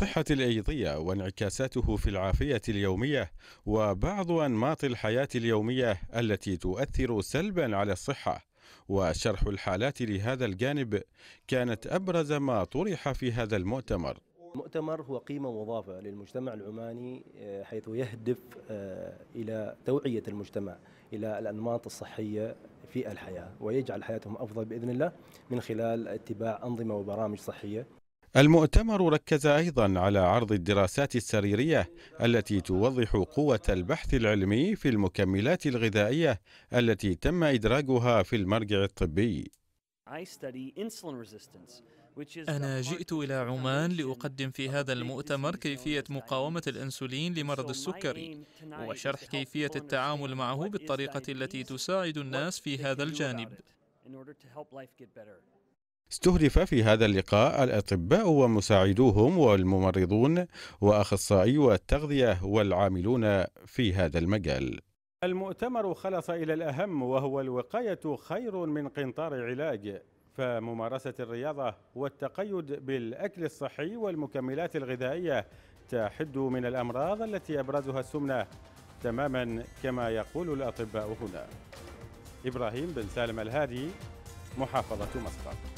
صحة الأيضية وانعكاساته في العافية اليومية وبعض أنماط الحياة اليومية التي تؤثر سلبا على الصحة وشرح الحالات لهذا الجانب كانت أبرز ما طرح في هذا المؤتمر المؤتمر هو قيمة مضافة للمجتمع العماني آه، حيث يهدف آه، إلى توعية المجتمع إلى الأنماط الصحية في الحياة ويجعل حياتهم أفضل بإذن الله من خلال اتباع أنظمة وبرامج صحية المؤتمر ركز أيضا على عرض الدراسات السريرية التي توضح قوة البحث العلمي في المكملات الغذائية التي تم إدراجها في المرجع الطبي أنا جئت إلى عمان لأقدم في هذا المؤتمر كيفية مقاومة الأنسولين لمرض السكري وشرح كيفية التعامل معه بالطريقة التي تساعد الناس في هذا الجانب. استهدف في هذا اللقاء الأطباء ومساعدوهم والممرضون وأخصائي التغذية والعاملون في هذا المجال المؤتمر خلص إلى الأهم وهو الوقاية خير من قنطار علاج فممارسة الرياضة والتقيد بالأكل الصحي والمكملات الغذائية تحد من الأمراض التي أبرزها السمنة تماما كما يقول الأطباء هنا إبراهيم بن سالم الهادي محافظة مسقط